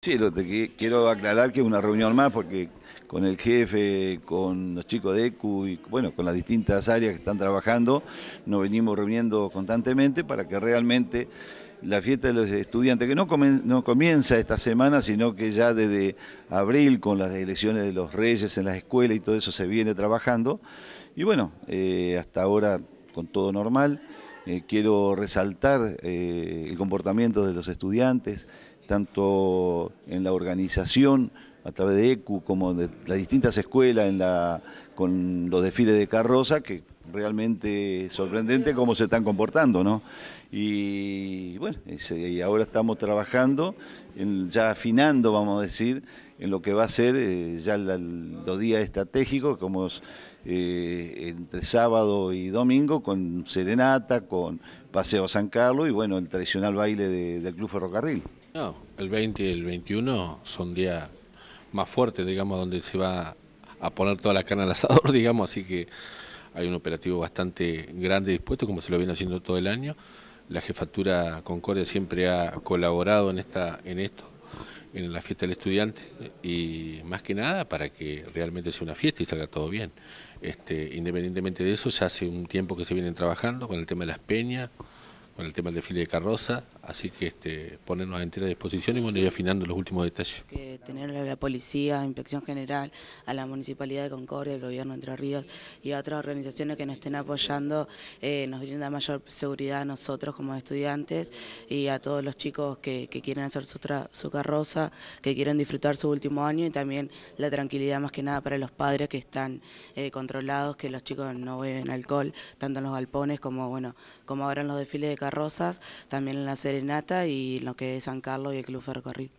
Sí, quiero aclarar que es una reunión más porque con el jefe, con los chicos de ECU y bueno, con las distintas áreas que están trabajando, nos venimos reuniendo constantemente para que realmente la fiesta de los estudiantes, que no, comienza esta semana, sino que ya desde abril con las elecciones de los reyes en las escuelas y todo eso se viene trabajando. Y bueno, eh, hasta ahora con todo normal. Eh, quiero resaltar eh, el comportamiento de los estudiantes, tanto en la organización a través de ECU como de las distintas escuelas en la, con los desfiles de carroza, que realmente es sorprendente cómo se están comportando, ¿no? Y y bueno, y ahora estamos trabajando, en, ya afinando, vamos a decir, en lo que va a ser eh, ya los días estratégicos, como eh, entre sábado y domingo, con serenata, con paseo San Carlos y bueno, el tradicional baile del Club Ferrocarril. No, el 20 y el 21 son días más fuertes, digamos, donde se va a poner toda la carne al asador, digamos, así que hay un operativo bastante grande dispuesto, como se lo viene haciendo todo el año la jefatura Concordia siempre ha colaborado en, esta, en esto, en la fiesta del estudiante, y más que nada para que realmente sea una fiesta y salga todo bien. Este, independientemente de eso, ya hace un tiempo que se vienen trabajando con el tema de las peñas, con el tema del desfile de carroza, Así que este, ponernos a entera disposición y bueno, ir afinando los últimos detalles. Que tener a la policía, a Inspección General, a la Municipalidad de Concordia, al Gobierno de Entre Ríos y a otras organizaciones que nos estén apoyando, eh, nos brinda mayor seguridad a nosotros como estudiantes y a todos los chicos que, quieren hacer su, carroza, que quieren disfrutar su último año y también la tranquilidad más que nada para los padres que están eh, controlados, que los chicos no beben alcohol, tanto en los galpones como, bueno, como ahora en los desfiles de carrozas, también en la serie Nata y lo que es San Carlos y el Club Ferrocarril.